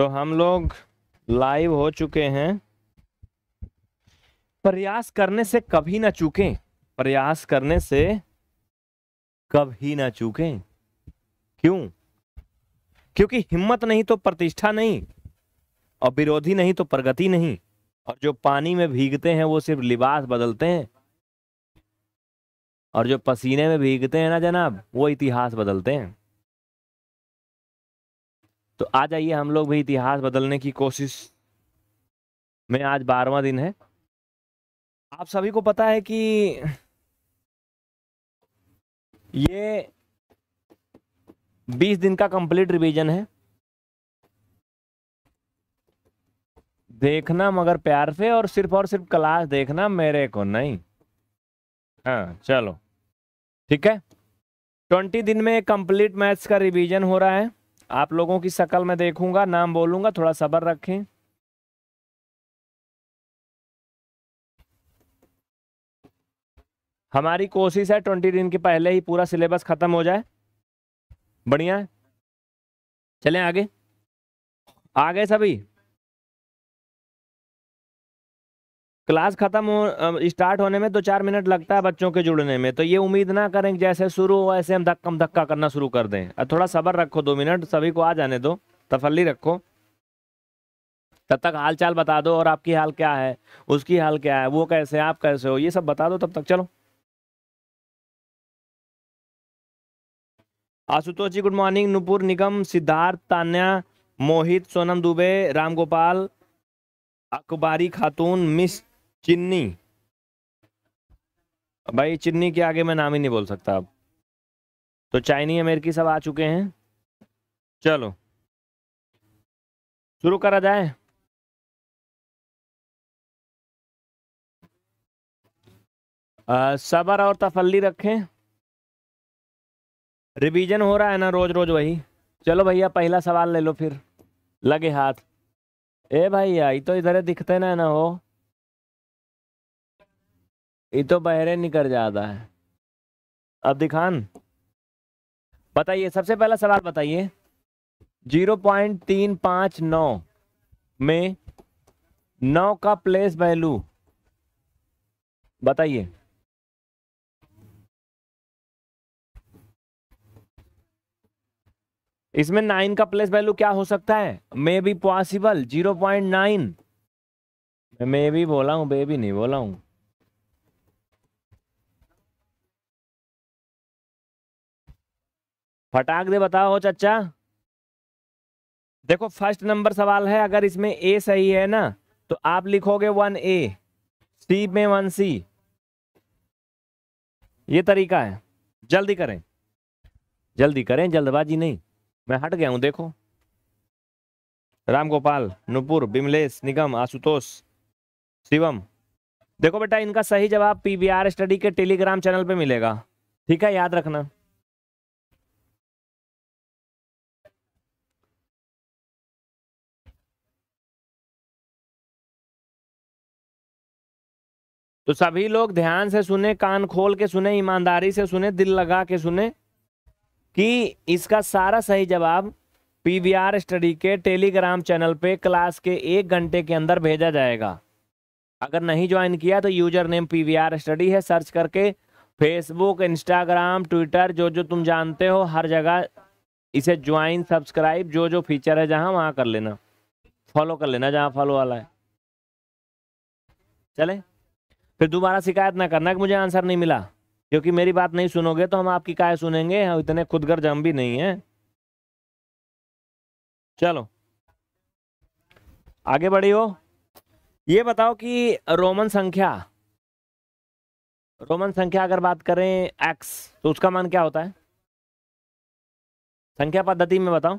तो हम लोग लाइव हो चुके हैं प्रयास करने से कभी ना चूकें प्रयास करने से कभी ना चूकें क्यों क्योंकि हिम्मत नहीं तो प्रतिष्ठा नहीं और विरोधी नहीं तो प्रगति नहीं और जो पानी में भीगते हैं वो सिर्फ लिबास बदलते हैं और जो पसीने में भीगते हैं ना जनाब वो इतिहास बदलते हैं तो आ जाइए हम लोग भी इतिहास बदलने की कोशिश में आज बारहवा दिन है आप सभी को पता है कि ये बीस दिन का कंप्लीट रिवीजन है देखना मगर प्यार से और सिर्फ और सिर्फ क्लास देखना मेरे को नहीं हाँ चलो ठीक है ट्वेंटी दिन में कंप्लीट मैथ्स का रिवीजन हो रहा है आप लोगों की शक्ल में देखूंगा नाम बोलूंगा थोड़ा सब्र रखें हमारी कोशिश है ट्वेंटी दिन के पहले ही पूरा सिलेबस खत्म हो जाए बढ़िया चलें आगे आ गए सभी क्लास खत्म हो स्टार्ट होने में दो तो चार मिनट लगता है बच्चों के जुड़ने में तो ये उम्मीद ना करें जैसे शुरू हो ऐसे हम धक्कम धक्का करना शुरू कर दें और थोड़ा सबर रखो दो मिनट सभी को आ जाने दो तफली रखो तब तक हाल चाल बता दो और आपकी हाल क्या है उसकी हाल क्या है वो कैसे आप कैसे हो ये सब बता दो तब तक चलो Ashutosh ji good morning Nupur Nigam Siddharth Tanya Mohit Sonam Dubey Ram Gopal Akbari Khatoon miss चिन्नी भाई चिन्नी के आगे मैं नाम ही नहीं बोल सकता अब तो चाइनी अमेरिकी सब आ चुके हैं चलो शुरू करा जाए सबर और तफल्ली रखें रिवीजन हो रहा है ना रोज रोज वही चलो भैया पहला सवाल ले लो फिर लगे हाथ ए भैया ये तो इधर दिखते ना ना हो ये तो बहरे निकल जाता है अब दिखान बताइए सबसे पहला सवाल बताइए जीरो पॉइंट तीन पांच नौ में नौ का प्लेस वैल्यू बताइए इसमें नाइन का प्लेस वैल्यू क्या हो सकता है may be possible zero point nine मैं भी बोला हूँ बेबी नहीं बोला हूँ फटाक दे बताओ चचा देखो फर्स्ट नंबर सवाल है अगर इसमें ए सही है ना तो आप लिखोगे वन ए सी में वन सी ये तरीका है जल्दी करें जल्दी करें जल्दबाजी नहीं मैं हट गया हूं देखो राम गोपाल नुपुर बिमलेश निगम आशुतोष शिवम देखो बेटा इनका सही जवाब पीबीआर स्टडी के टेलीग्राम चैनल पे मिलेगा ठीक है याद रखना तो सभी लोग ध्यान से सुने कान खोल के सुने ईमानदारी से सुने दिल लगा के सुने कि इसका सारा सही जवाब पीवीआर स्टडी के टेलीग्राम चैनल पे क्लास के एक घंटे के अंदर भेजा जाएगा अगर नहीं ज्वाइन किया तो यूजर नेम पीवीआर स्टडी है सर्च करके फेसबुक इंस्टाग्राम ट्विटर जो जो तुम जानते हो हर जगह इसे ज्वाइन सब्सक्राइब जो जो फीचर है जहां वहां कर लेना फॉलो कर लेना जहां फॉलो वाला है चले फिर दोबारा शिकायत ना करना कि मुझे आंसर नहीं मिला क्योंकि मेरी बात नहीं सुनोगे तो हम आपकी काय सुनेंगे हम इतने खुदगर जम भी नहीं हैं चलो आगे बढ़ी हो ये बताओ कि रोमन संख्या रोमन संख्या अगर बात करें एक्स तो उसका मान क्या होता है संख्या पद्धति में बताओ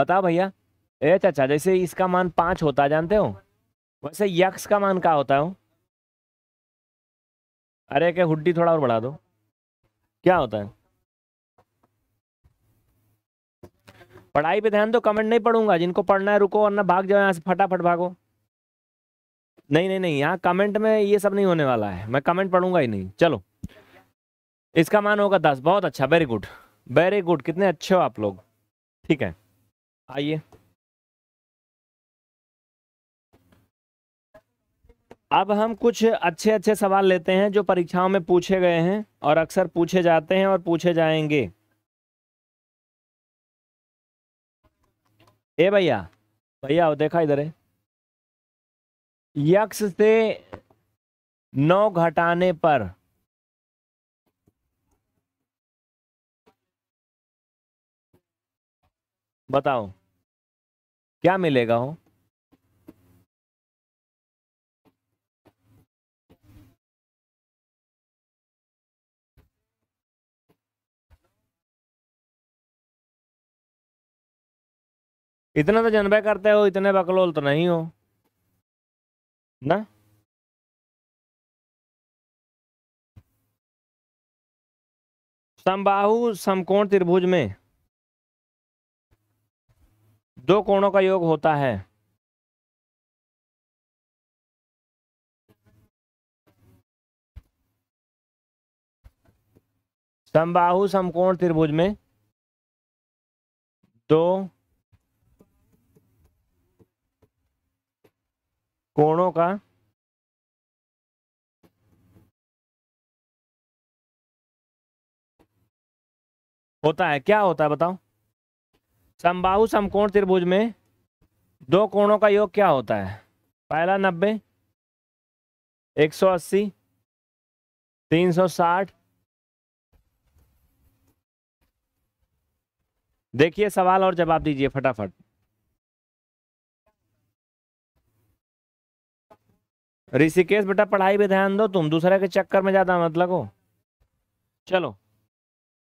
बताओ भैया ए चाचा जैसे इसका मान पांच होता है जानते हो वैसे यक्स का मान क्या होता है अरे क्या हुड्डी थोड़ा और बढ़ा दो क्या होता है पढ़ाई पे ध्यान दो कमेंट नहीं पढ़ूंगा जिनको पढ़ना है रुको वरना भाग जाओ यहाँ से फटाफट भागो नहीं नहीं नहीं यहाँ कमेंट में ये सब नहीं होने वाला है मैं कमेंट पढ़ूंगा ही नहीं चलो इसका मान होगा दस बहुत अच्छा वेरी गुड वेरी गुड कितने अच्छे हो आप लोग ठीक है आइए अब हम कुछ अच्छे अच्छे सवाल लेते हैं जो परीक्षाओं में पूछे गए हैं और अक्सर पूछे जाते हैं और पूछे जाएंगे ए भैया भैया देखा इधर है यक्ष से नौ घटाने पर बताओ क्या मिलेगा हो इतना तो जनबे करते हो इतने बकलोल तो नहीं हो ना समबाहु समकोण त्रिभुज में दो कोणों का योग होता है समबाहु समकोण त्रिभुज में दो कोणों का होता है क्या होता है बताओ समबाहु समकोण त्रिभुज में दो कोणों का योग क्या होता है पहला नब्बे एक सौ अस्सी तीन सौ साठ देखिए सवाल और जवाब दीजिए फटाफट ऋषिकेश बेटा पढ़ाई पे ध्यान दो तुम दूसरे के चक्कर में ज़्यादा मत लगो चलो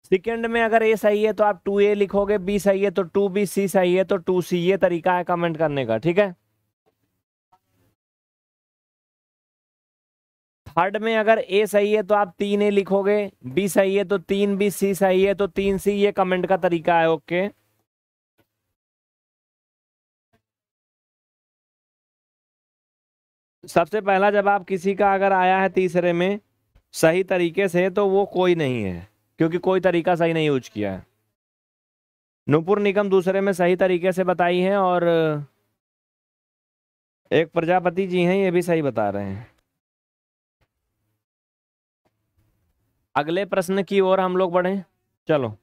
सेकेंड में अगर ए सही है तो आप टू ए लिखोगे बी सही है तो टू बी सी सही है तो टू सी ये तरीका है कमेंट करने का ठीक है थर्ड में अगर ए सही है तो आप तीन ए लिखोगे बी सही है तो तीन बी सी सही है तो तीन सी ये कमेंट का तरीका है ओके okay? सबसे पहला जब आप किसी का अगर आया है तीसरे में सही तरीके से तो वो कोई नहीं है क्योंकि कोई तरीका सही नहीं यूज किया है नूपुर निगम दूसरे में सही तरीके से बताई है और एक प्रजापति जी हैं ये भी सही बता रहे हैं अगले प्रश्न की ओर हम लोग बढ़ें चलो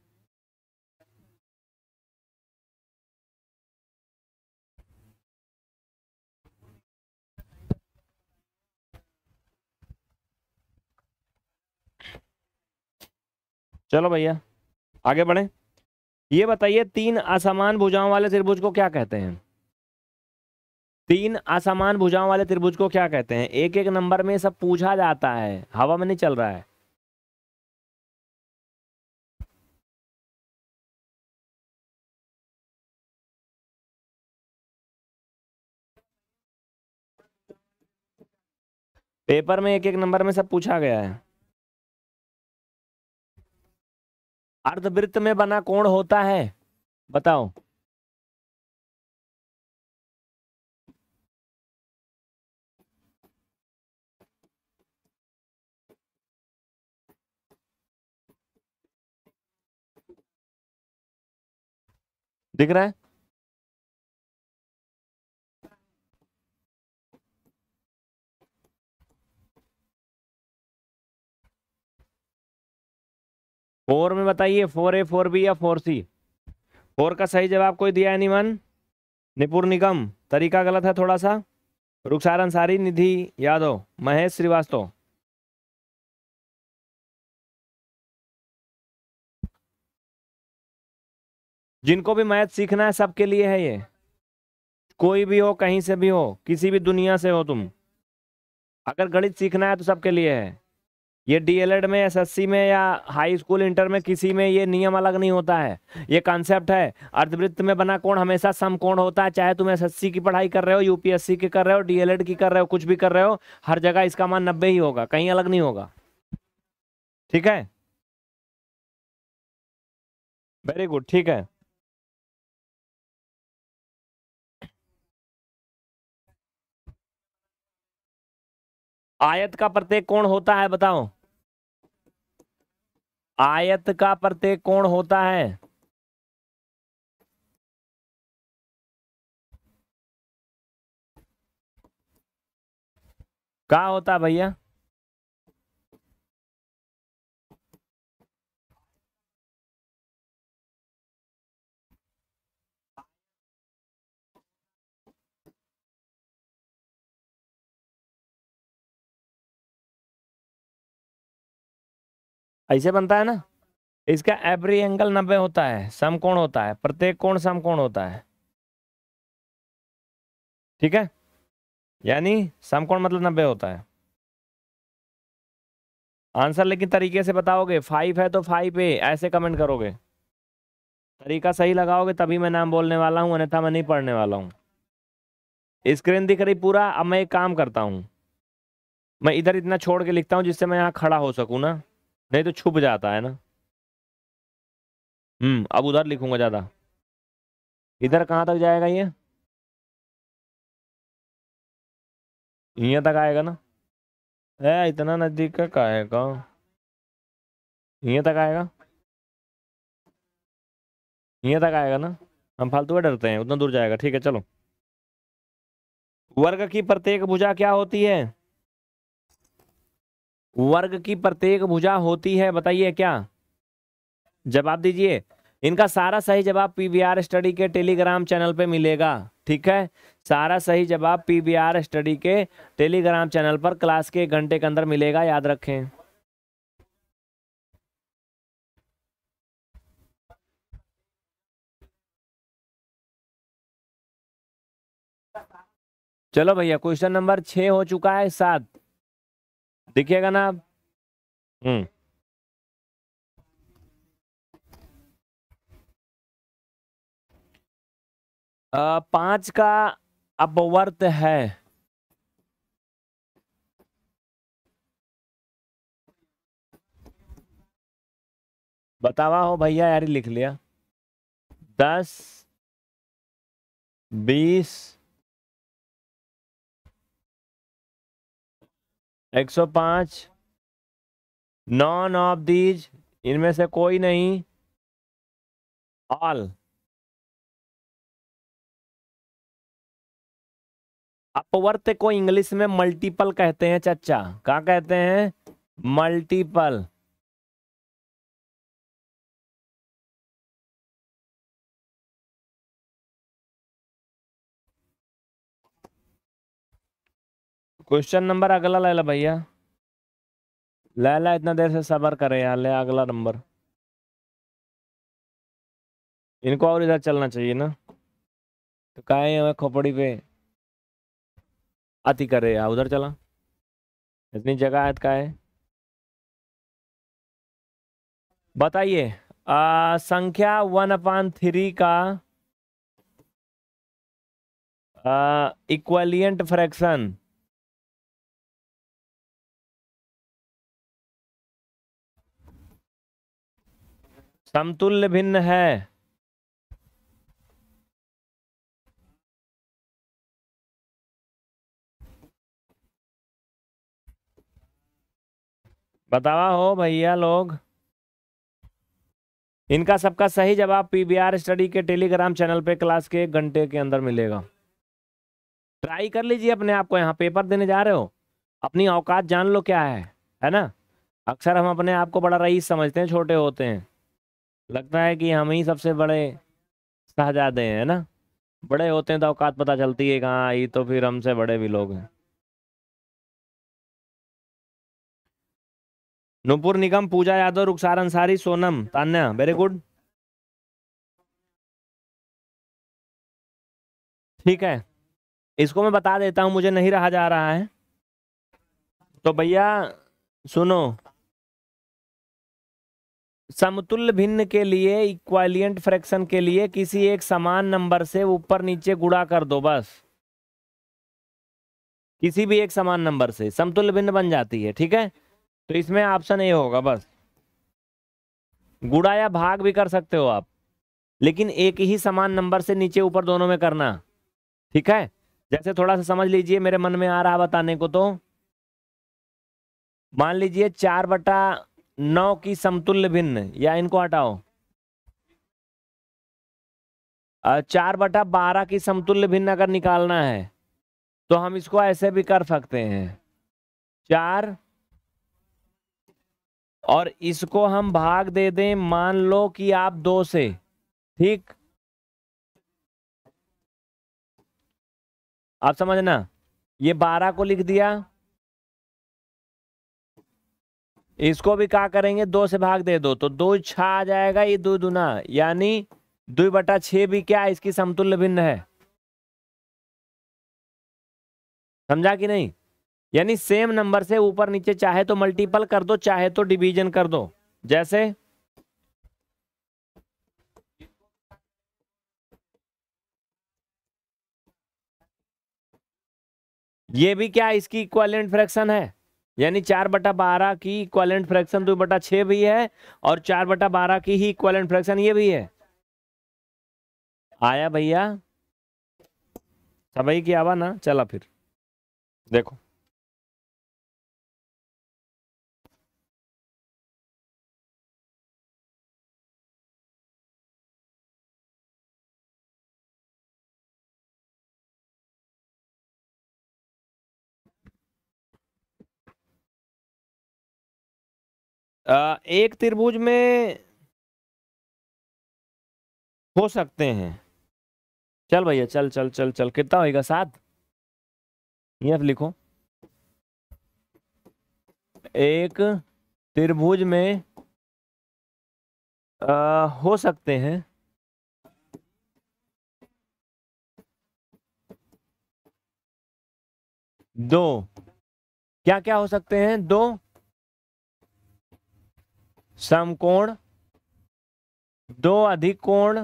चलो भैया आगे बढ़े ये बताइए तीन असमान भुजाओं वाले त्रिभुज को क्या कहते हैं तीन असमान भुजाओं वाले त्रिभुज को क्या कहते हैं एक एक नंबर में सब पूछा जाता है हवा में नहीं चल रहा है पेपर में एक एक नंबर में सब पूछा गया है अर्धवृत्त में बना कोण होता है बताओ दिख रहा है फोर में बताइए फोर ए फोर बी या फोर सी फोर का सही जवाब कोई दिया है निमन निपुर निगम तरीका गलत है थोड़ा सा रुखसार अंसारी निधि यादव महेश श्रीवास्तव जिनको भी मैथ सीखना है सबके लिए है ये कोई भी हो कहीं से भी हो किसी भी दुनिया से हो तुम अगर गणित सीखना है तो सबके लिए है ये डीएलएड में एसएससी में या हाई स्कूल इंटर में किसी में ये नियम अलग नहीं होता है ये कॉन्सेप्ट है अर्धवृत्त में बना कोण हमेशा सम कोण होता है चाहे तुम एसएससी की पढ़ाई कर रहे हो यूपीएससी की कर रहे हो डीएलएड की कर रहे हो कुछ भी कर रहे हो हर जगह इसका मान नब्बे ही होगा कहीं अलग नहीं होगा ठीक है वेरी गुड ठीक है आयत का प्रत्येक कौन होता है बताओ आयत का प्रत्येक कौन होता है क्या होता भैया ऐसे बनता है ना इसका एवरी एंगल नब्बे होता है समकोण होता है प्रत्येक कोण समकोण होता है ठीक है यानी समकोण मतलब नब्बे होता है आंसर लेकिन तरीके से बताओगे फाइव है तो फाइव ए ऐसे कमेंट करोगे तरीका सही लगाओगे तभी मैं नाम बोलने वाला हूँ अन्यथा मैं नहीं पढ़ने वाला हूँ स्क्रीन दिख रही पूरा अब मैं एक काम करता हूँ मैं इधर इतना छोड़ के लिखता हूँ जिससे मैं यहां खड़ा हो सकू ना नहीं तो छुप जाता है ना हम्म अब उधर लिखूंगा ज़्यादा इधर कहाँ तक जाएगा ये यहाँ तक आएगा ना है इतना नज़दीक का आएगा यहाँ तक आएगा यहाँ तक आएगा ना हम फालतू का डरते हैं उतना दूर जाएगा ठीक है चलो वर्ग की प्रत्येक भुजा क्या होती है वर्ग की प्रत्येक भुजा होती है बताइए क्या जवाब दीजिए इनका सारा सही जवाब आर स्टडी के टेलीग्राम चैनल पे मिलेगा ठीक है सारा सही जवाब आर स्टडी के टेलीग्राम चैनल पर क्लास के एक घंटे के अंदर मिलेगा याद रखें चलो भैया क्वेश्चन नंबर छः हो चुका है सात देखिएगा ना आप हम्म पांच का अपवर्त है बतावा हो भैया यार लिख लिया दस बीस 105 नॉन ऑफ दीज इनमें से कोई नहीं ऑल अपवर्त को इंग्लिश में मल्टीपल कहते हैं चचा क्या कहते हैं मल्टीपल क्वेश्चन नंबर अगला लैला भैया लैला इतना देर से सबर करे यार ले अगला नंबर इनको और इधर चलना चाहिए ना तो कहे हमें खोपड़ी पे अति करे यार उधर चला इतनी जगह है तो का है बताइए संख्या वन अपान थ्री का इक्वलियंट फ्रैक्शन समतुल्य भिन्न है बतावा हो भैया लोग इनका सबका सही जवाब पीबीआर स्टडी के टेलीग्राम चैनल पे क्लास के एक घंटे के अंदर मिलेगा ट्राई कर लीजिए अपने आप को यहाँ पेपर देने जा रहे हो अपनी औकात जान लो क्या है है ना अक्सर हम अपने आप को बड़ा रईस समझते हैं छोटे होते हैं लगता है कि हम ही सबसे बड़े शाहजादे हैं ना बड़े होते हैं तो औकात पता चलती है कहाँ आई तो फिर हमसे बड़े भी लोग हैं नूपुर निगम पूजा यादव रुखसार अंसारी सोनम तान्या वेरी गुड ठीक है इसको मैं बता देता हूं मुझे नहीं रहा जा रहा है तो भैया सुनो समतुल्य भिन्न के लिए इक्वालियंट फ्रैक्शन के लिए किसी एक समान नंबर से ऊपर नीचे गुड़ा कर दो बस किसी भी एक समान नंबर से समतुल्य भिन्न बन जाती है ठीक है तो इसमें ऑप्शन ए होगा बस गुड़ा या भाग भी कर सकते हो आप लेकिन एक ही समान नंबर से नीचे ऊपर दोनों में करना ठीक है जैसे थोड़ा सा समझ लीजिए मेरे मन में आ रहा बताने को तो मान लीजिए चार बटा नौ की समतुल्य भिन्न या इनको हटाओ चार बटा बारह की समतुल्य भिन्न अगर निकालना है तो हम इसको ऐसे भी कर सकते हैं चार और इसको हम भाग दे दें मान लो कि आप दो से ठीक आप समझना ये बारह को लिख दिया इसको भी क्या करेंगे दो से भाग दे दो तो दो छा आ जाएगा ये दो दुना यानी दो बटा छ भी क्या इसकी समतुल्य भिन्न है समझा कि नहीं यानी सेम नंबर से ऊपर नीचे चाहे तो मल्टीपल कर दो चाहे तो डिवीजन कर दो जैसे ये भी क्या इसकी इक्वालेंट फ्रैक्शन है यानी चार बटा बारह की इक्वालेंट फ्रैक्शन दो बटा छह भी है और चार बटा बारह की ही इक्वालेंट फ्रैक्शन ये भी है आया भैया सभी की आवा ना चला फिर देखो एक त्रिभुज में हो सकते हैं चल भैया चल चल चल चल कितना होएगा सात ये e आप लिखो एक त्रिभुज में आ, हो सकते हैं दो क्या क्या हो सकते हैं दो समकोण दो अधिक कोण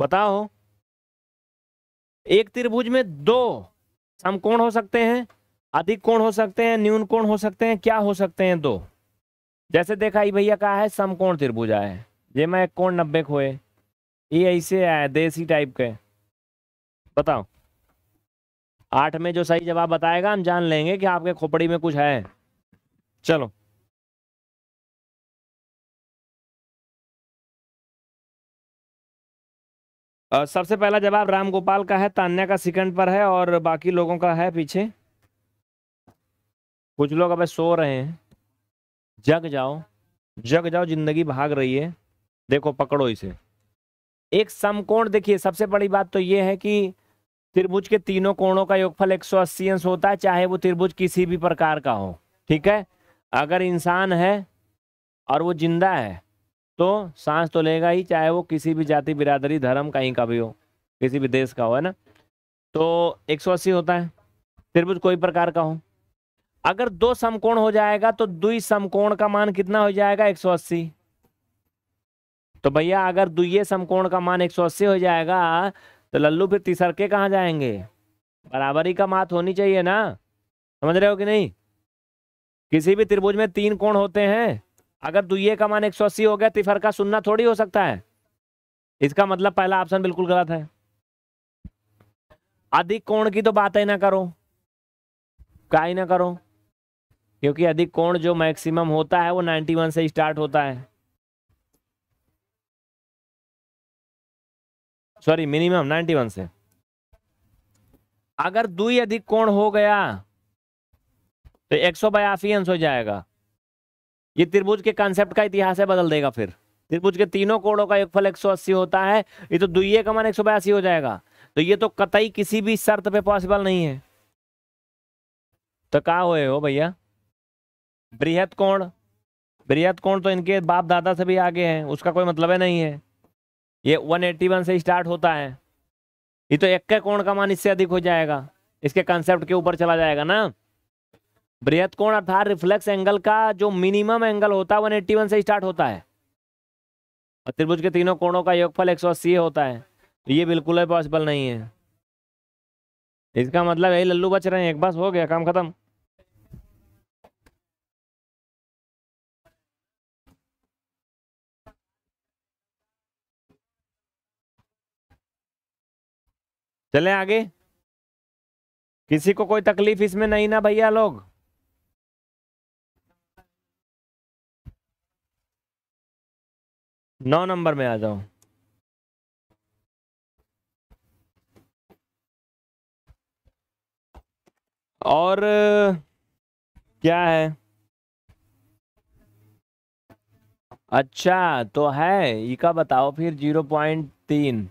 बताओ एक त्रिभुज में दो समकोण हो सकते हैं अधिक कोण हो सकते हैं न्यून कोण हो सकते हैं क्या हो सकते हैं दो जैसे देखा ये भैया कहा है समकोण त्रिभुजा है ये मैं एक कोण नब्बे खोए ये ऐसे है देसी टाइप के बताओ आठ में जो सही जवाब बताएगा हम जान लेंगे कि आपके खोपड़ी में कुछ है चलो सबसे पहला जवाब राम गोपाल का है तान्या का सिकंड पर है और बाकी लोगों का है पीछे कुछ लोग अब सो रहे हैं जग जाओ जग जाओ जिंदगी भाग रही है देखो पकड़ो इसे एक समकोण देखिए सबसे बड़ी बात तो ये है कि त्रिभुज के तीनों कोणों का योगफल 180 अंश होता है चाहे वो त्रिभुज किसी भी प्रकार का हो ठीक है अगर इंसान है और वो जिंदा है तो सांस तो लेगा ही चाहे वो किसी भी जाति बिरादरी धर्म कहीं का भी हो किसी भी देश का हो है ना तो 180 होता है त्रिभुज कोई प्रकार का हो अगर दो समकोण हो जाएगा तो दुई समकोण का मान कितना हो जाएगा 180 तो भैया अगर दुई समकोण का मान 180 हो जाएगा तो लल्लू फिर तीसरके कहाँ जाएंगे बराबरी का मात होनी चाहिए ना समझ रहे हो कि नहीं किसी भी त्रिभुज में तीन कोण होते हैं अगर दुई का मान 180 हो गया तिफर तो का सुनना थोड़ी हो सकता है इसका मतलब पहला ऑप्शन बिल्कुल गलत है अधिक कोण की तो बात ही ना करो का ही ना करो क्योंकि अधिक कोण जो मैक्सिमम होता है वो 91 से स्टार्ट होता है सॉरी मिनिमम 91 से अगर दुई अधिक कोण हो गया तो एक सौ बयासी अंश हो जाएगा ये त्रिभुज के कॉन्सेप्ट का इतिहास है बदल देगा फिर त्रिभुज के तीनों कोणों का योगफल 180 होता है ये तो दुइये का मान एक हो जाएगा तो ये तो कतई किसी भी शर्त पे पॉसिबल नहीं है तो कहा हुए हो भैया बृहत कोण बृहत कोण तो इनके बाप दादा से भी आगे हैं उसका कोई मतलब है नहीं है ये 181 से स्टार्ट होता है ये तो एक कोण का मान इससे अधिक हो जाएगा इसके कंसेप्ट के ऊपर चला जाएगा ना बृहत कोण अर्थात रिफ्लेक्स एंगल का जो मिनिमम एंगल होता है वन एट्टी वन से स्टार्ट होता है और त्रिभुज के तीनों कोणों का योगफल एक सौ अस्सी होता है तो ये बिल्कुल पॉसिबल नहीं है इसका मतलब यही लल्लू बच रहे हैं एक बस हो गया काम खत्म चले आगे किसी को कोई तकलीफ इसमें नहीं ना भैया लोग नौ नंबर में आ जाओ और क्या है अच्छा तो है इका का बताओ फिर जीरो पॉइंट तीन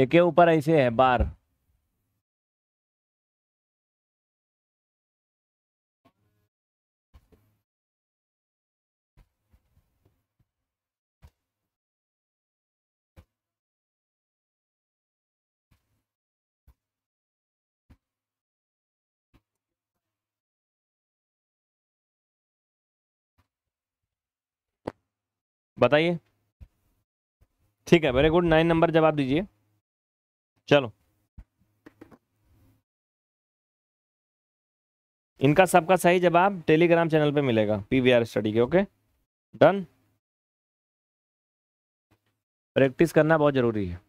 एक ऊपर ऐसे है बार बताइए ठीक है वेरी गुड नाइन नंबर जवाब दीजिए चलो इनका सबका सही जवाब टेलीग्राम चैनल पे मिलेगा पीवीआर स्टडी के ओके डन प्रैक्टिस करना बहुत जरूरी है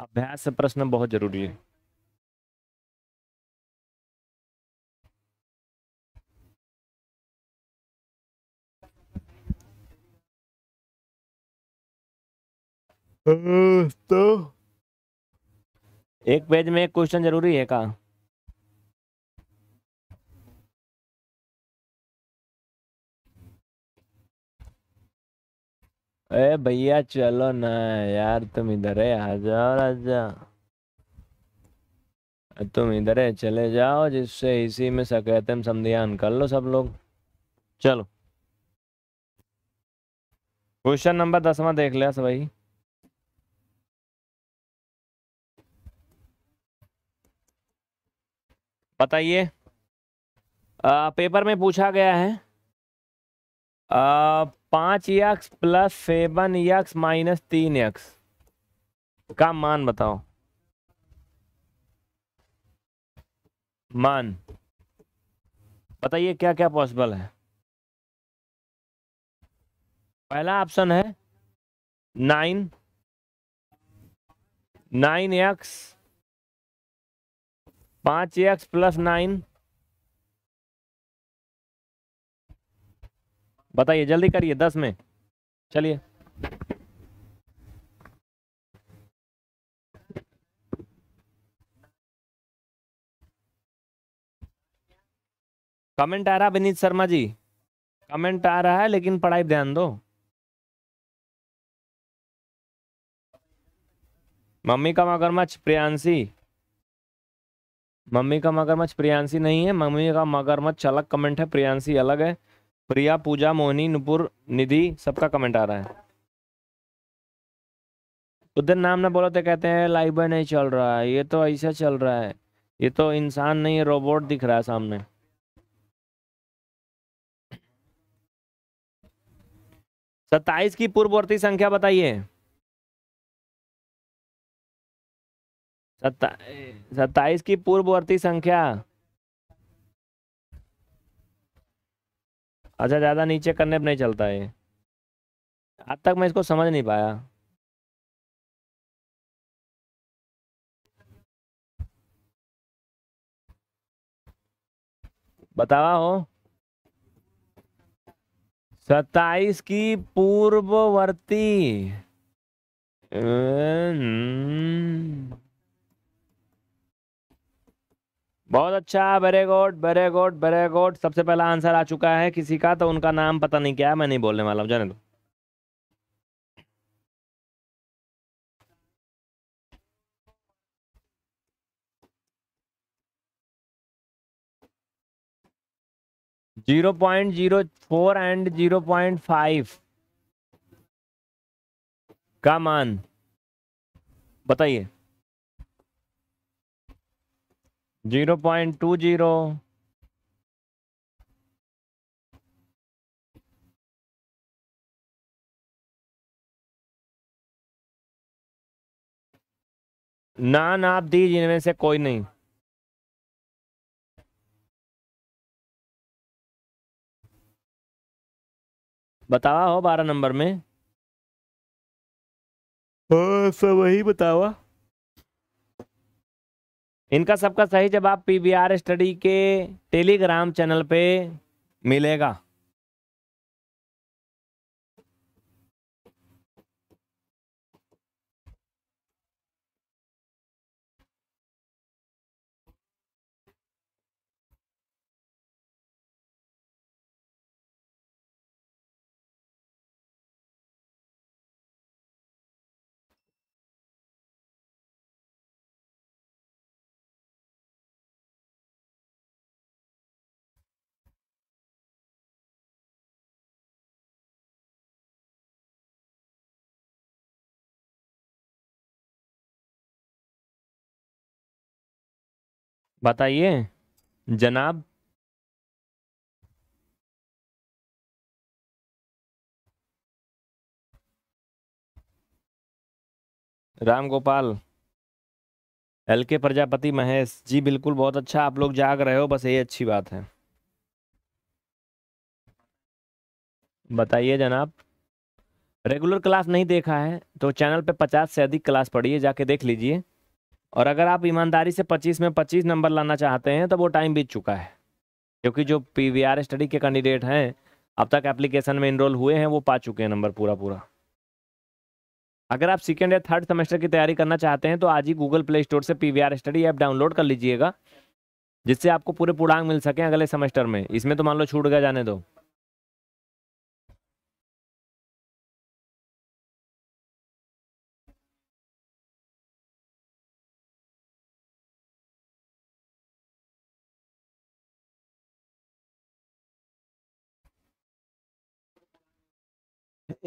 अभ्यास प्रश्न बहुत जरूरी है तो एक पेज में एक क्वेश्चन जरूरी है का भैया चलो ना यार तुम इधर है आ जाओ राजा तुम इधर है चले जाओ जिससे इसी में सकैतम समझियान कर लो सब लोग चलो क्वेश्चन नंबर दसवा देख लिया भाई बताइए पेपर में पूछा गया है पाँच x plus seven x minus तीन यक्स का मान बताओ मान बताइए क्या क्या पॉसिबल है पहला ऑप्शन है नाइन नाइन एक्स पांच एक्स प्लस नाइन बताइए जल्दी करिए दस में चलिए कमेंट आ रहा विनीत शर्मा जी कमेंट आ रहा है लेकिन पढ़ाई ध्यान दो मम्मी का मगरमच्छ प्रियांशी मम्मी का मगरमच्छ प्रियांशी नहीं है मम्मी का मगरमच्छ अलग कमेंट है प्रियांशी अलग है प्रिया पूजा मोहनी नुपुर निधि सबका कमेंट आ रहा है उधर नाम ना बोलो तो कहते हैं लाइव बॉय नहीं चल रहा है ये तो ऐसा चल रहा है ये तो इंसान नहीं है रोबोट दिख रहा है सामने सत्ताईस की पूर्ववर्ती संख्या बताइए सत्ताईस की पूर्ववर्ती संख्या अच्छा ज़्यादा नीचे करने पर नहीं चलता है आज तक मैं इसको समझ नहीं पाया बतावा हो सत्ताईस की पूर्ववर्ती बहुत अच्छा very good very good very good सबसे पहला आंसर आ चुका है किसी का तो उनका नाम पता नहीं क्या है मैं नहीं बोलने वाला हूँ जाने दो zero point zero four and zero point five का मान बताइए जीरो पॉइंट टू जीरो ना आप दी जिनमें से कोई नहीं बतावा हो बारह नंबर में हाँ, सब वही बतावा इनका सबका सही जवाब पीवीआर स्टडी के टेलीग्राम चैनल पे मिलेगा बताइए जनाब राम गोपाल एल के प्रजापति महेश जी बिल्कुल बहुत अच्छा आप लोग जाग रहे हो बस ये अच्छी बात है बताइए जनाब रेगुलर क्लास नहीं देखा है तो चैनल पे पचास से अधिक क्लास पढ़िए जाके देख लीजिए और अगर आप ईमानदारी से 25 में 25 नंबर लाना चाहते हैं तो वो टाइम बीत चुका है क्योंकि जो पी स्टडी के कैंडिडेट हैं अब तक एप्लीकेशन में इनरोल हुए हैं वो पा चुके हैं नंबर पूरा पूरा अगर आप सेकेंड या थर्ड सेमेस्टर की तैयारी करना चाहते हैं तो आज ही गूगल प्ले स्टोर से पी स्टडी ऐप डाउनलोड कर लीजिएगा जिससे आपको पूरे पूर्णांक मिल सकें अगले सेमेस्टर में इसमें तो मान लो छूट गया जाने दो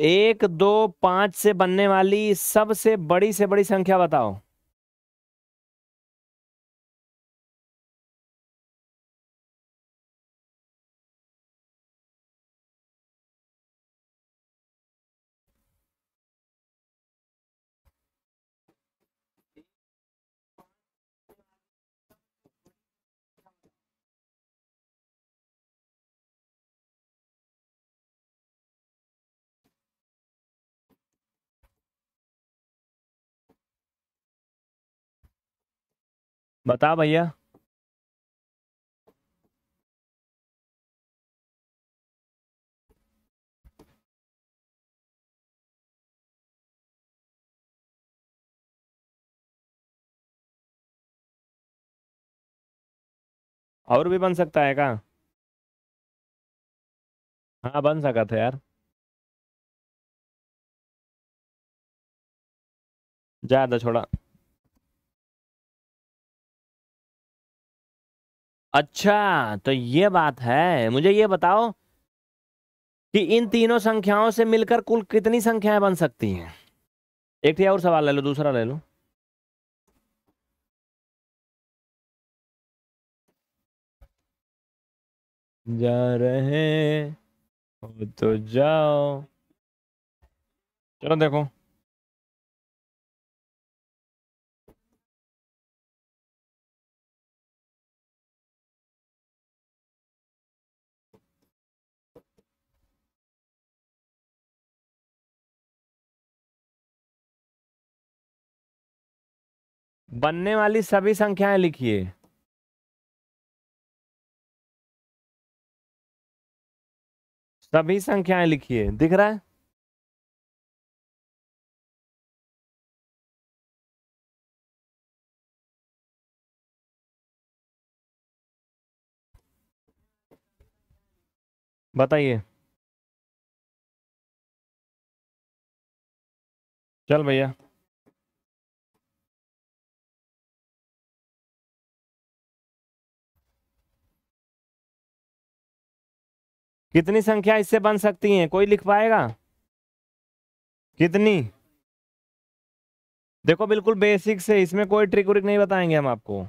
एक दो पांच से बनने वाली सबसे बड़ी से बड़ी संख्या बताओ बता भैया और भी बन सकता है क्या हाँ बन सका था यार ज़्यादा छोड़ा अच्छा तो ये बात है मुझे ये बताओ कि इन तीनों संख्याओं से मिलकर कुल कितनी संख्याएं बन सकती हैं एक और सवाल ले लो दूसरा ले लो जा रहे हो तो जाओ चलो देखो बनने वाली सभी संख्याएं लिखिए सभी संख्याएं लिखिए दिख रहा है बताइए चल भैया कितनी संख्या इससे बन सकती है कोई लिख पाएगा कितनी देखो बिल्कुल बेसिक से इसमें कोई ट्रिक व्रिक नहीं बताएंगे हम आपको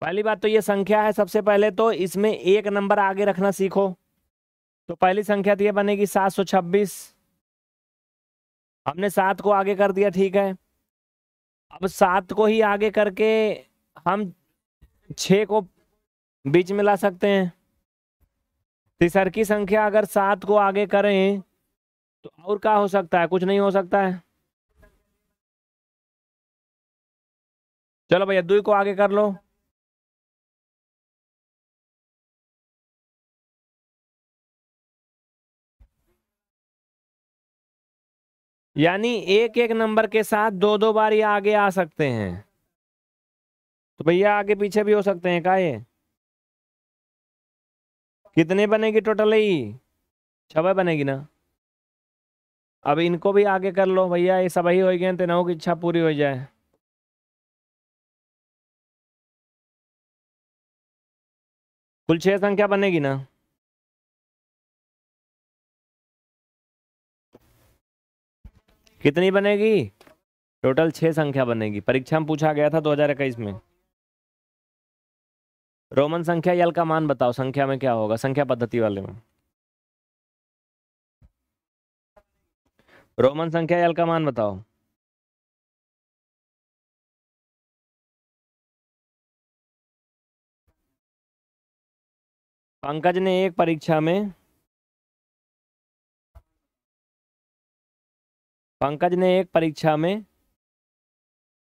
पहली बात तो ये संख्या है सबसे पहले तो इसमें एक नंबर आगे रखना सीखो तो पहली संख्या तो ये बनेगी सात सौ छब्बीस हमने सात को आगे कर दिया ठीक है अब सात को ही आगे करके हम छ को बीच में ला सकते हैं तिसर की संख्या अगर सात को आगे करें तो और क्या हो सकता है कुछ नहीं हो सकता है चलो भैया दुई को आगे कर लो यानी एक एक नंबर के साथ दो दो बार ये आगे आ सकते हैं तो भैया आगे पीछे भी हो सकते हैं का ये कितने बनेगी टोटल ही छः बनेगी ना अब इनको भी आगे कर लो भैया ये सब ही हो गए तेना की इच्छा पूरी हो जाए कुल छह संख्या बनेगी ना कितनी बनेगी टोटल छह संख्या बनेगी परीक्षा में पूछा गया था दो हजार इक्कीस में रोमन संख्या यल का मान बताओ संख्या में क्या होगा संख्या पद्धति वाले में रोमन संख्या यल का मान बताओ पंकज ने एक परीक्षा में पंकज ने एक परीक्षा में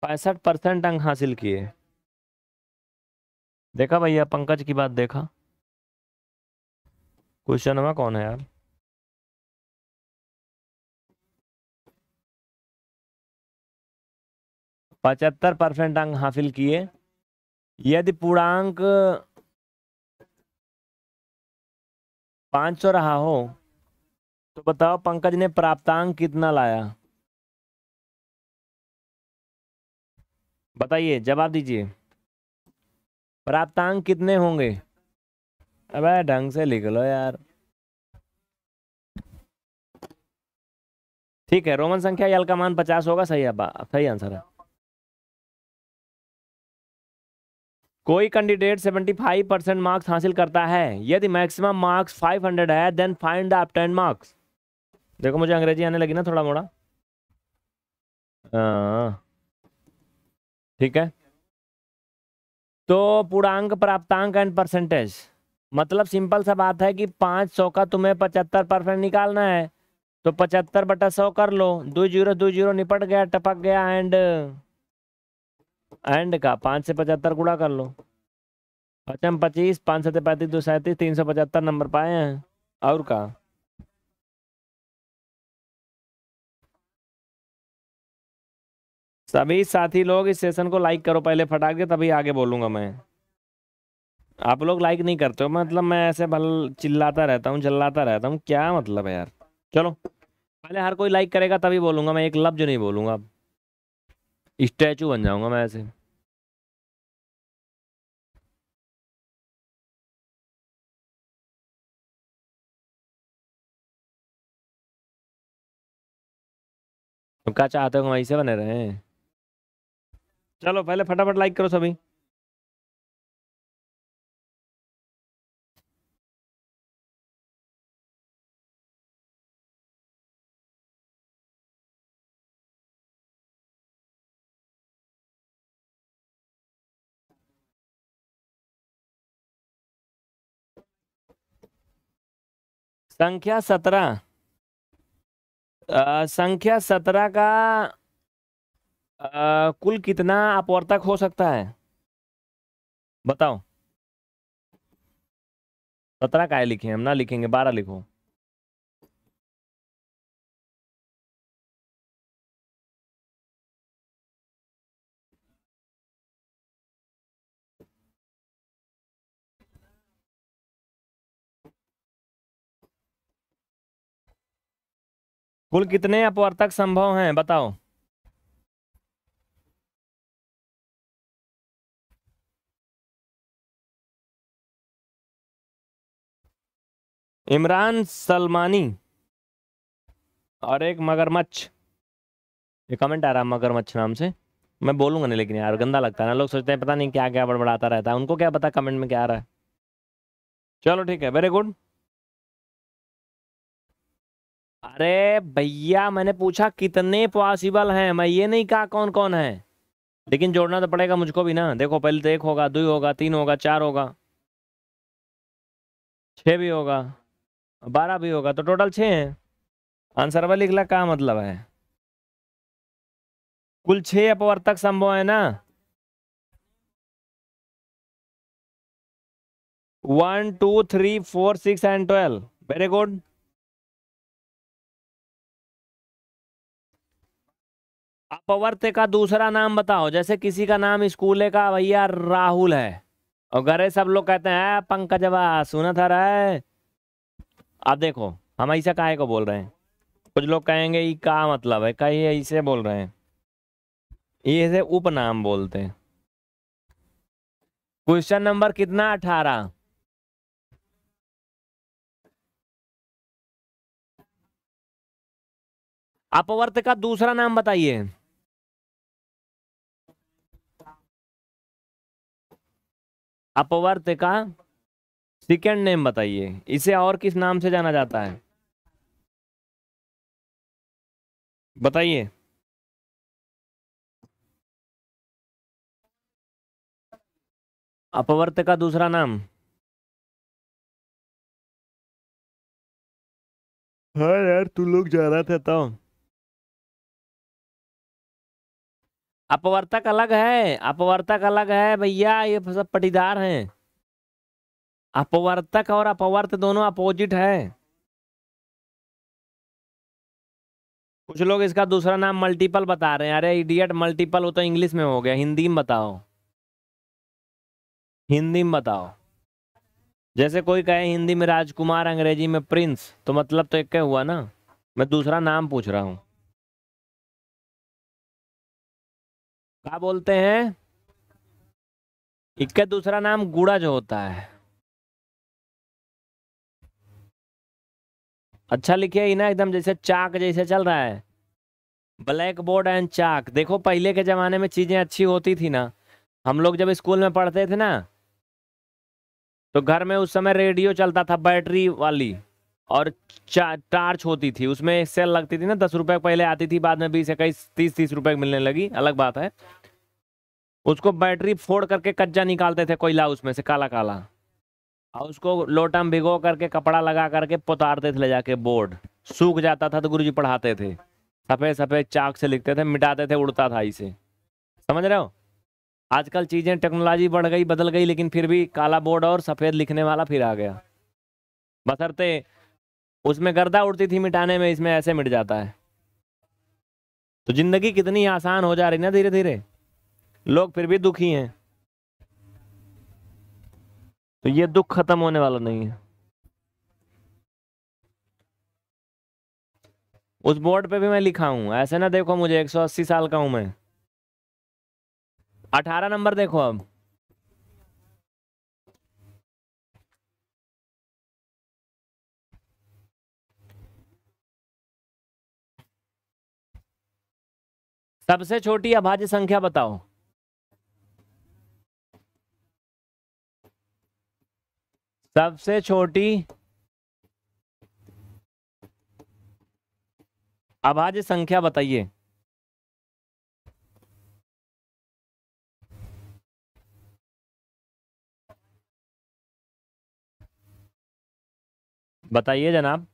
पैंसठ परसेंट अंक हासिल किए देखा भैया पंकज की बात देखा क्वेश्चन नंबर कौन है यार पचहत्तर परसेंट अंक हासिल किए यदि पूर्णांक पाँच सौ रहा हो तो बताओ पंकज ने प्राप्तांक कितना लाया बताइए जवाब दीजिए प्राप्तांक कितने होंगे अबे ढंग से लिख लो यार ठीक है रोमन संख्या यल का मान पचास होगा सही है सही आंसर है कोई candidate seventy five percent marks हासिल करता है यदि मैक्सिमम मार्क्स फाइव हंड्रेड है देन फाइंड द मार्क्स देखो मुझे अंग्रेजी आने लगी ना थोड़ा मोड़ा हाँ। ठीक है तो पूर्णांक प्राप्तांक एंड परसेंटेज मतलब सिंपल सा बात है कि पाँच सौ का तुम्हें पचहत्तर परसेंट निकालना है तो पचहत्तर बटा सौ कर लो दो जीरो दो जीरो निपट गया टपक गया एंड एंड का पाँच से पचहत्तर गुड़ा कर लो पचम पच्चीस पाँच सौ पैंतीस दो सैंतीस तीन सौ पचहत्तर नंबर पाए हैं और का सभी साथी लोग इस सेशन को लाइक करो पहले फटाक के तभी आगे बोलूंगा मैं आप लोग लाइक नहीं करते हो मतलब मैं ऐसे भल चिल्लाता रहता हूँ चिल्लाता रहता हूँ क्या मतलब है यार चलो पहले हर कोई लाइक करेगा तभी बोलूंगा मैं एक लफ्ज नहीं बोलूंगा अब स्टैचू बन जाऊंगा मैं ऐसे क्या चाहते हो वहीं ऐसे बने रहे हैं चलो पहले फटाफट लाइक करो सभी संख्या सत्रह संख्या सत्रह का आ, कुल कितना अपवर्तक हो सकता है बताओ सत्रह का लिखे हम ना लिखेंगे बारह लिखो कुल कितने अपवर्तक संभव हैं बताओ इमरान सलमानी और एक मगरमच्छ ये कमेंट आ रहा है मगरमच्छ नाम से मैं बोलूंगा नहीं लेकिन यार गंदा लगता है ना लोग सोचते हैं पता नहीं क्या क्या बड़बड़ाता रहता है उनको क्या पता कमेंट में क्या आ रहा है चलो ठीक है वेरी गुड अरे भैया मैंने पूछा कितने पॉसिबल हैं मैं ये नहीं कहा कौन कौन है लेकिन जोड़ना तो पड़ेगा मुझको भी ना देखो पहले तो एक होगा दो होगा तीन होगा चार होगा छः भी होगा बारह भी होगा तो टोटल छः हैं आंसर लिख लिखला क्या मतलब है कुल छः अपवर्तक संभव है ना one two three four six and twelve very good अपवर्त का दूसरा नाम बताओ जैसे किसी का नाम स्कूल का भैया राहुल है और घरे सब लोग कहते हैं पंकजवा सुना था रहा है अब देखो हम ऐसा काहे को बोल रहे हैं कुछ लोग कहेंगे ये का मतलब है का ऐसे बोल रहे हैं ये इसे उपनाम बोलते हैं क्वेश्चन नंबर कितना अठारह अपवर्त का दूसरा नाम बताइए अपवर्त का सेकेंड नेम बताइए इसे और किस नाम से जाना जाता है बताइए अपवर्त का दूसरा नाम हाँ यार तू लोग जा रहा था तो अपवर्तक अलग है अपवर्तक अलग है भैया ये सब पटीदार हैं अपवर्तक और अपवर्त दोनों अपोजिट है कुछ लोग इसका दूसरा नाम मल्टीपल बता रहे हैं अरे इडियट मल्टीपल वो तो इंग्लिश में हो गया हिंदी में बताओ हिंदी में बताओ जैसे कोई कहे हिंदी में राजकुमार अंग्रेजी में प्रिंस तो मतलब तो एक क्या हुआ ना मैं दूसरा नाम पूछ रहा हूं क्या बोलते हैं इक्के दूसरा नाम गुड़ा जो होता है अच्छा लिखे ही ना एकदम जैसे चाक जैसे चल रहा है ब्लैक बोर्ड एंड चाक देखो पहले के ज़माने में चीज़ें अच्छी होती थी ना हम लोग जब स्कूल में पढ़ते थे ना तो घर में उस समय रेडियो चलता था बैटरी वाली और टार्च होती थी उसमें सेल लगती थी ना दस रुपये पहले आती थी बाद में बीस इक्कीस तीस तीस रुपये मिलने लगी अलग बात है उसको बैटरी फोड़ करके कच्चा निकालते थे कोयला उसमें से काला काला और उसको लोटम भिगो करके कपड़ा लगा करके पुतारते थे ले जाके बोर्ड सूख जाता था तो गुरुजी पढ़ाते थे सफ़ेद सफ़ेद चाक से लिखते थे मिटाते थे उड़ता था इसे समझ रहे हो आजकल चीज़ें टेक्नोलॉजी बढ़ गई बदल गई लेकिन फिर भी काला बोर्ड और सफ़ेद लिखने वाला फिर आ गया बसरते उसमें गर्दा उड़ती थी मिटाने में इसमें ऐसे मिट जाता है तो ज़िंदगी कितनी आसान हो जा रही ना धीरे धीरे लोग फिर भी दुखी हैं तो ये दुख खत्म होने वाला नहीं है उस बोर्ड पे भी मैं लिखा हूं ऐसे ना देखो मुझे 180 साल का हूं मैं 18 नंबर देखो अब सबसे छोटी अभाज्य संख्या बताओ सबसे छोटी अभाज्य संख्या बताइए बताइए जनाब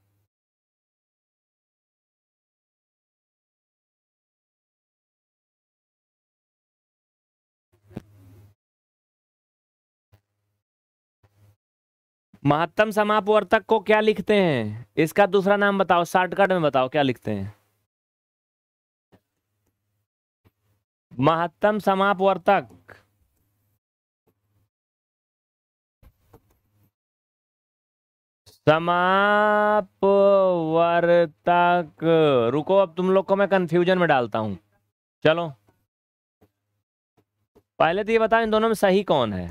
महत्तम समापवर्तक को क्या लिखते हैं इसका दूसरा नाम बताओ शॉर्टकट में बताओ क्या लिखते हैं महत्तम समापवर्तक समापवर्तक रुको अब तुम लोग को मैं कंफ्यूजन में डालता हूं चलो पहले तो ये बताओ इन दोनों में सही कौन है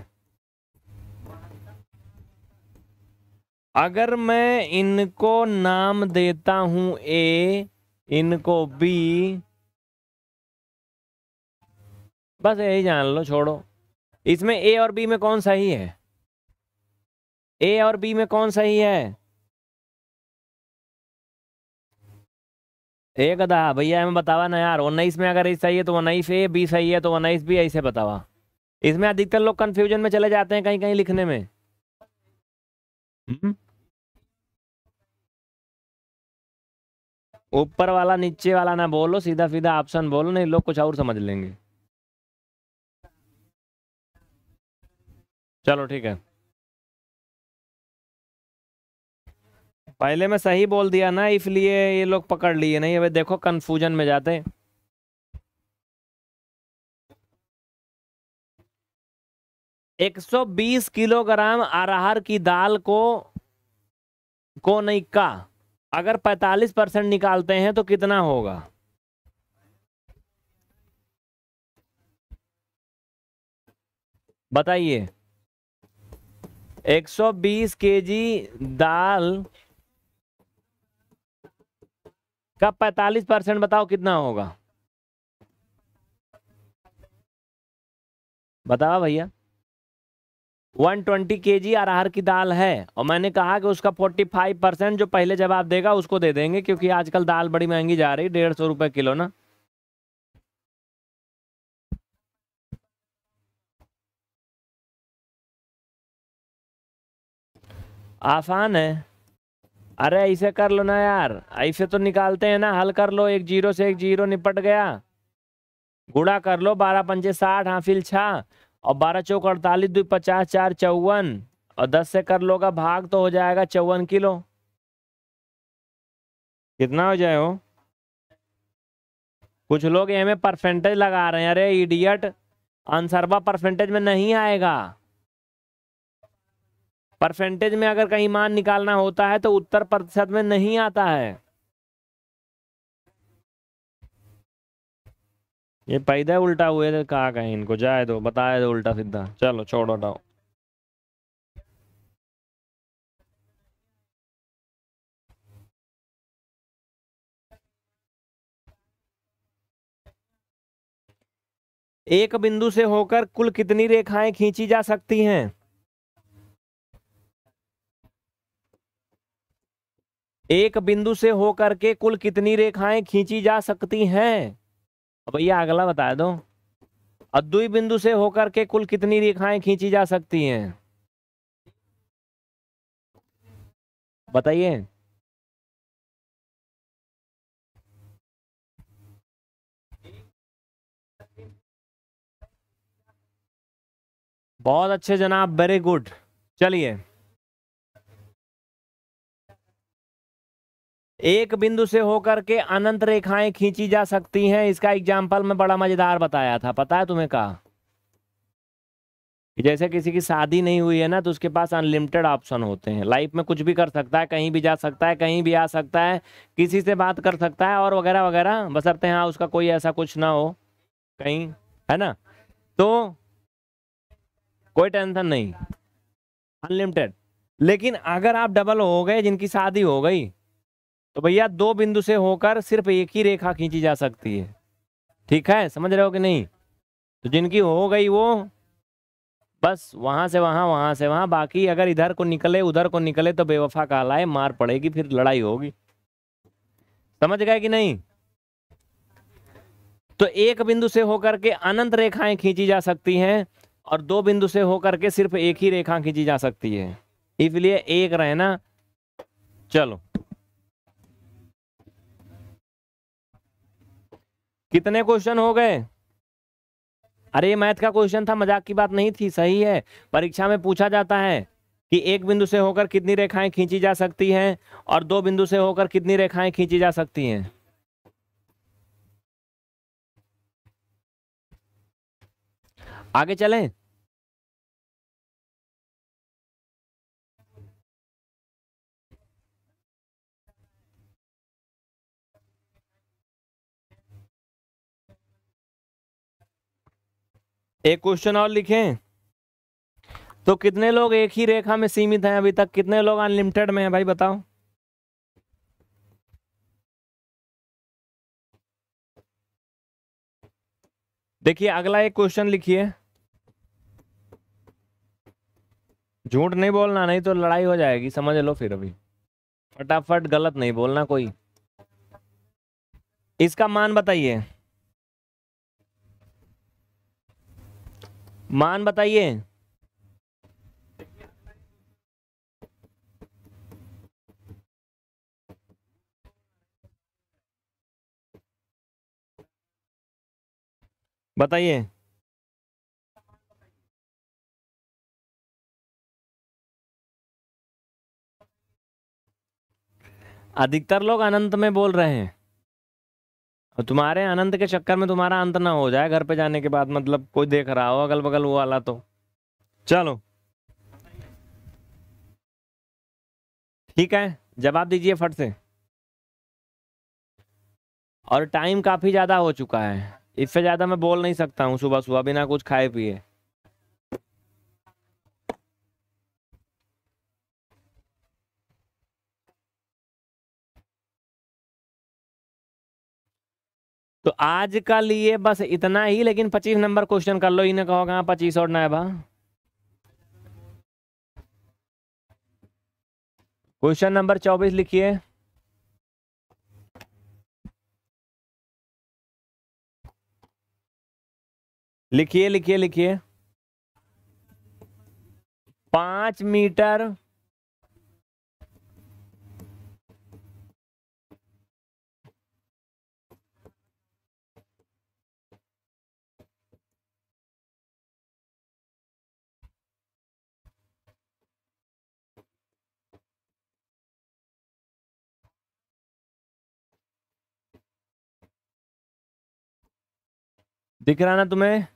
अगर मैं इनको नाम देता हूं ए इनको बी बस यही जान लो छोड़ो इसमें ए और बी में कौन सही है ए और बी में कौन सही है एक अदा भैया हमें बतावा ना यार उन्नीस में अगर ए सही है तो उन्नीस ए बी सही है तो उन्नीस बी ऐसे बतावा इसमें अधिकतर लोग कंफ्यूजन में चले जाते हैं कहीं कहीं लिखने में हुँ? हम्म। ऊपर वाला नीचे वाला ना बोलो सीधा सीधा ऑप्शन बोलो नहीं लोग कुछ और समझ लेंगे चलो ठीक है पहले मैं सही बोल दिया ना इसलिए ये लोग पकड़ लिए नहीं अबे देखो कंफ्यूजन में जाते एक सौ बीस किलोग्राम अरहर की दाल को को नहीं का अगर 45 परसेंट निकालते हैं तो कितना होगा बताइए 120 केजी दाल का 45 परसेंट बताओ कितना होगा बताओ भैया वन ट्वेंटी के जी अरहर की दाल है और मैंने कहा कि उसका फोर्टी फाइव परसेंट जो पहले जवाब देगा उसको दे देंगे क्योंकि आजकल दाल बड़ी महंगी जा रही डेढ़ सौ रुपये किलो ना आसान है अरे ऐसे कर लो ना यार ऐसे तो निकालते हैं ना हल कर लो एक जीरो से एक जीरो निपट गया गुड़ा कर लो बारह पंचे साठ हाफिल छा और बारह चौक अड़तालीस दो पचास चार चौवन और दस से कर लोगा भाग तो हो जाएगा चौवन किलो कितना हो जाए हो कुछ लोग ये में परसेंटेज लगा रहे हैं अरे इडियट आंसरवा परसेंटेज में नहीं आएगा परसेंटेज में अगर कहीं मान निकालना होता है तो उत्तर प्रतिशत में नहीं आता है ये पैदा उल्टा हुए थे कहा गए इनको जाए दो बताए दो उल्टा सीधा चलो छोड़ो हटाओ एक बिंदु से होकर कुल कितनी रेखाएं खींची जा सकती हैं एक बिंदु से होकर के कुल कितनी रेखाएं खींची जा सकती हैं भैया अगला बता दो अद्वई बिंदु से होकर के कुल कितनी रेखाएं खींची जा सकती हैं बताइए बहुत अच्छे जनाब वेरी गुड चलिए एक बिंदु से होकर के अनंत रेखाएं खींची जा सकती हैं इसका एग्जाम्पल मैं बड़ा मजेदार बताया था पता है तुम्हें कहा जैसे किसी की शादी नहीं हुई है ना तो उसके पास अनलिमिटेड ऑप्शन होते हैं लाइफ में कुछ भी कर सकता है कहीं भी जा सकता है कहीं भी आ सकता है किसी से बात कर सकता है और वगैरह वगैरह बसरते तो हैं उसका कोई ऐसा कुछ ना हो कहीं है ना तो कोई टेंशन नहीं अनलिमिटेड लेकिन अगर आप डबल हो गए जिनकी शादी हो गई तो भैया दो बिंदु से होकर सिर्फ एक ही रेखा खींची जा सकती है ठीक है समझ रहे हो कि नहीं तो जिनकी हो गई वो बस वहां से वहां वहां से वहां बाकी अगर इधर को निकले उधर को निकले तो बेवफा कहलाए मार पड़ेगी फिर लड़ाई होगी समझ गए कि नहीं तो एक बिंदु से होकर के अनंत रेखाएं खींची जा सकती हैं और दो बिंदु से होकर के सिर्फ एक ही रेखा खींची जा सकती है इसलिए एक रहना चलो कितने क्वेश्चन हो गए अरे मैथ का क्वेश्चन था मजाक की बात नहीं थी सही है परीक्षा में पूछा जाता है कि एक बिंदु से होकर कितनी रेखाएं खींची जा सकती हैं और दो बिंदु से होकर कितनी रेखाएं खींची जा सकती हैं आगे चलें एक क्वेश्चन और लिखें तो कितने लोग एक ही रेखा में सीमित हैं अभी तक कितने लोग अनलिमिटेड में हैं भाई बताओ देखिए अगला एक क्वेश्चन लिखिए झूठ नहीं बोलना नहीं तो लड़ाई हो जाएगी समझ लो फिर अभी फटाफट गलत नहीं बोलना कोई इसका मान बताइए मान बताइए बताइए अधिकतर लोग अनंत में बोल रहे हैं और तुम्हारे आनंद के चक्कर में तुम्हारा अंत ना हो जाए घर पे जाने के बाद मतलब कोई देख रहा हो अगल बगल वो वाला तो चलो ठीक है जवाब दीजिए फट से और टाइम काफ़ी ज़्यादा हो चुका है इससे ज़्यादा मैं बोल नहीं सकता हूँ सुबह सुबह बिना कुछ खाए पिए तो आज का लिए बस इतना ही लेकिन पच्चीस नंबर क्वेश्चन कर लो इन्हें कहो कहा पच्चीस और ना क्वेश्चन नंबर चौबीस लिखिए लिखिए लिखिए लिखिए पांच मीटर दिख रहा ना तुम्हें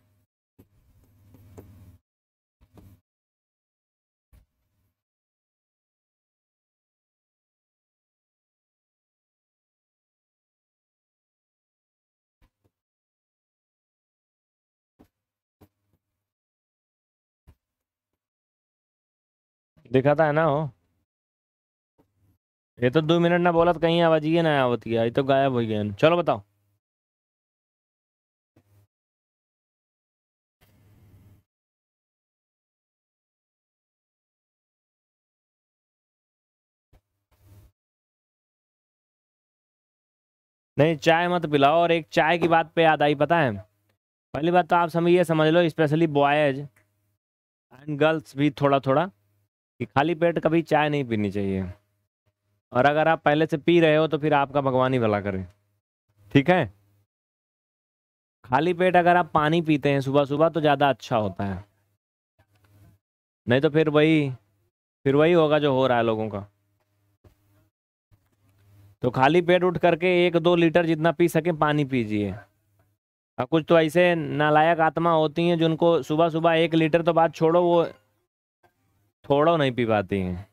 दिखाता है ना हो ये तो दो मिनट ना बोला तो कहीं आवाज ही ना आया होती है ये तो गायब हो गया चलो बताओ नहीं चाय मत पिलाओ और एक चाय की बात पे याद आई पता है पहली बात तो आप समझ ये समझ लो स्पेशली बॉयज एंड गर्ल्स भी थोड़ा थोड़ा कि खाली पेट कभी चाय नहीं पीनी चाहिए और अगर आप पहले से पी रहे हो तो फिर आपका भगवान ही भला करे ठीक है खाली पेट अगर आप पानी पीते हैं सुबह सुबह तो ज़्यादा अच्छा होता है नहीं तो फिर वही फिर वही होगा जो हो रहा है लोगों का तो खाली पेट उठ करके एक दो लीटर जितना पी सके पानी पीजिए और हाँ, कुछ तो ऐसे नालायक आत्मा होती हैं जिनको सुबह सुबह एक लीटर तो बात छोड़ो वो थोड़ा नहीं पी पाती हैं